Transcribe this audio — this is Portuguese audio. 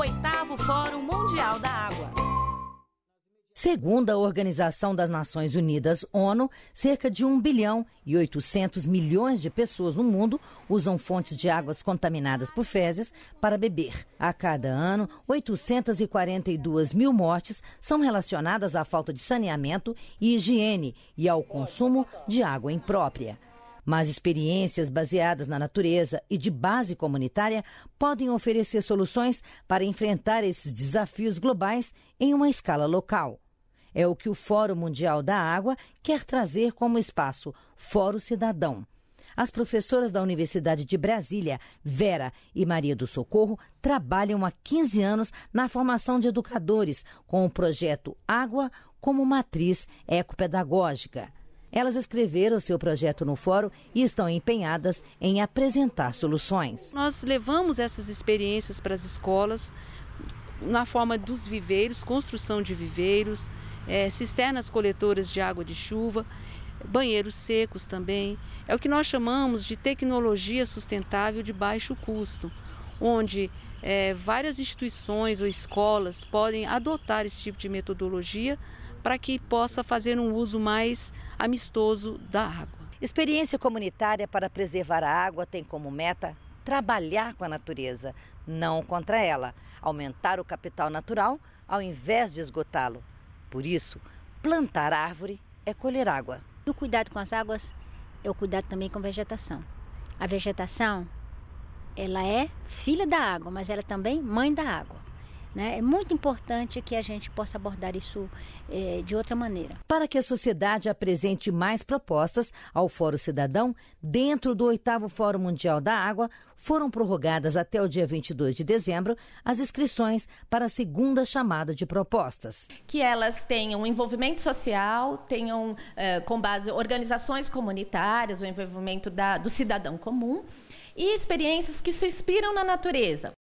oitavo Fórum Mundial da Água. Segundo a Organização das Nações Unidas, ONU, cerca de 1 bilhão e 800 milhões de pessoas no mundo usam fontes de águas contaminadas por fezes para beber. A cada ano, 842 mil mortes são relacionadas à falta de saneamento e higiene e ao consumo de água imprópria. Mas experiências baseadas na natureza e de base comunitária podem oferecer soluções para enfrentar esses desafios globais em uma escala local. É o que o Fórum Mundial da Água quer trazer como espaço Fórum Cidadão. As professoras da Universidade de Brasília, Vera e Maria do Socorro, trabalham há 15 anos na formação de educadores com o projeto Água como matriz ecopedagógica. Elas escreveram seu projeto no fórum e estão empenhadas em apresentar soluções. Nós levamos essas experiências para as escolas na forma dos viveiros, construção de viveiros, é, cisternas coletoras de água de chuva, banheiros secos também. É o que nós chamamos de tecnologia sustentável de baixo custo, onde é, várias instituições ou escolas podem adotar esse tipo de metodologia para que possa fazer um uso mais amistoso da água. Experiência comunitária para preservar a água tem como meta trabalhar com a natureza, não contra ela, aumentar o capital natural ao invés de esgotá-lo. Por isso, plantar árvore é colher água. O cuidado com as águas é o cuidado também com a vegetação. A vegetação, ela é filha da água, mas ela é também mãe da água. Né? É muito importante que a gente possa abordar isso eh, de outra maneira. Para que a sociedade apresente mais propostas ao Fórum Cidadão, dentro do oitavo Fórum Mundial da Água, foram prorrogadas até o dia 22 de dezembro as inscrições para a segunda chamada de propostas. Que elas tenham envolvimento social, tenham eh, com base organizações comunitárias, o envolvimento da, do cidadão comum e experiências que se inspiram na natureza.